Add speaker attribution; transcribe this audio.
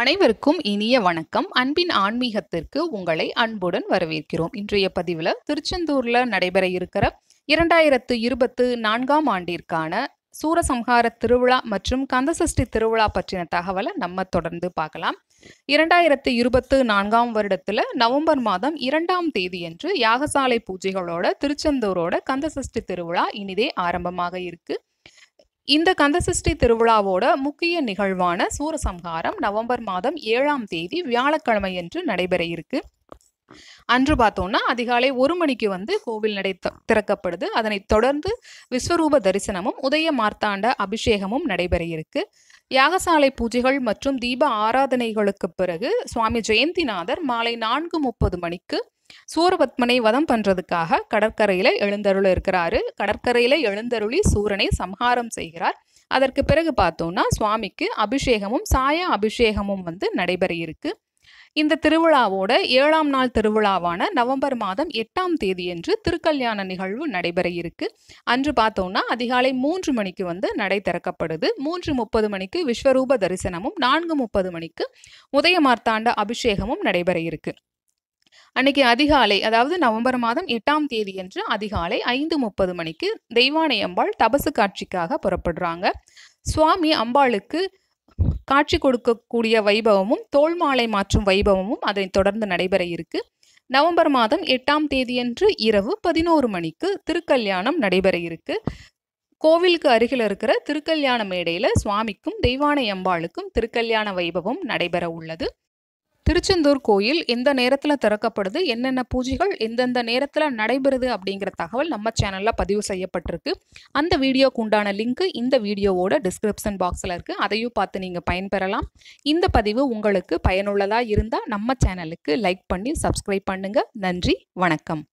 Speaker 1: அனைவருக்கும் இனிய வணக்கம் அன்பின் ஆன்மீகத்திற்கு உங்களை அன்புடன் வரவேற்கிறோம் இன்றைய பதிவில் திருச்செந்தூர்ல நடைபெற இருக்கிற இரண்டாயிரத்து இருபத்து நான்காம் ஆண்டிற்கான சூரசம்ஹார திருவிழா மற்றும் கந்தசஷ்டி திருவிழா பற்றின தகவலை நம்ம தொடர்ந்து பார்க்கலாம் இரண்டாயிரத்து இருபத்து நான்காம் வருடத்துல நவம்பர் மாதம் இரண்டாம் தேதியன்று யாகசாலை பூஜைகளோட திருச்செந்தூரோட கந்தசஷ்டி திருவிழா இனிதே ஆரம்பமாக இருக்குது இந்த கந்தசஷ்டி திருவிழாவோட முக்கிய நிகழ்வான சூரசம்ஹாரம் நவம்பர் மாதம் ஏழாம் தேதி வியாழக்கிழமையன்று நடைபெற இருக்கு அன்று பார்த்தோம்னா அதிகாலை ஒரு மணிக்கு வந்து கோவில் நடை திறக்கப்படுது அதனை தொடர்ந்து விஸ்வரூப தரிசனமும் உதய மார்த்தாண்ட அபிஷேகமும் நடைபெற இருக்கு யாகசாலை பூஜைகள் மற்றும் தீப ஆராதனைகளுக்கு பிறகு சுவாமி ஜெயந்திநாதர் மாலை நான்கு முப்பது மணிக்கு சூரபத்மனை வதம் பண்ணுறதுக்காக கடற்கரையில் எழுந்தருள் இருக்கிறாரு கடற்கரையில் எழுந்தருளி சூரனை சம்ஹாரம் செய்கிறார் அதற்கு பிறகு பார்த்தோம்னா சுவாமிக்கு அபிஷேகமும் சாய அபிஷேகமும் வந்து நடைபெற இருக்கு இந்த திருவிழாவோட ஏழாம் நாள் திருவிழாவான நவம்பர் மாதம் எட்டாம் தேதி என்று திருக்கல்யாண நிகழ்வு நடைபெற இருக்கு அன்று பார்த்தோம்னா அதிகாலை மூன்று மணிக்கு வந்து நடை திறக்கப்படுது மூன்று முப்பது மணிக்கு விஸ்வரூப தரிசனமும் நான்கு முப்பது மணிக்கு உதயமார்த்தாண்ட அபிஷேகமும் நடைபெற இருக்கு அன்னைக்கு அதிகாலை அதாவது நவம்பர் மாதம் எட்டாம் தேதி என்று அதிகாலை ஐந்து முப்பது மணிக்கு தெய்வானை அம்பாள் தபசு காட்சிக்காக புறப்படுறாங்க சுவாமி அம்பாளுக்கு காட்சி கொடுக்கக்கூடிய வைபவமும் தோல் மாலை மாற்றும் வைபவமும் அதை தொடர்ந்து நடைபெற இருக்கு நவம்பர் மாதம் எட்டாம் தேதியன்று இரவு பதினோரு மணிக்கு திருக்கல்யாணம் நடைபெற இருக்கு கோவிலுக்கு அருகில் இருக்கிற திருக்கல்யாண மேடையில் சுவாமிக்கும் தெய்வானை அம்பாளுக்கும் திருக்கல்யாண வைபவம் நடைபெற உள்ளது திருச்செந்தூர் கோயில் எந்த நேரத்தில் திறக்கப்படுது என்னென்ன பூஜைகள் எந்தெந்த நேரத்தில் நடைபெறுது அப்படிங்கிற தகவல் நம்ம சேனலில் பதிவு செய்யப்பட்டிருக்கு அந்த வீடியோக்கு உண்டான லிங்க்கு இந்த வீடியோவோட டிஸ்கிரிப்ஷன் பாக்ஸில் இருக்குது அதையும் பார்த்து நீங்கள் பயன்பெறலாம் இந்த பதிவு உங்களுக்கு பயனுள்ளதாக இருந்தால் நம்ம சேனலுக்கு லைக் பண்ணி சப்ஸ்கிரைப் பண்ணுங்கள் நன்றி வணக்கம்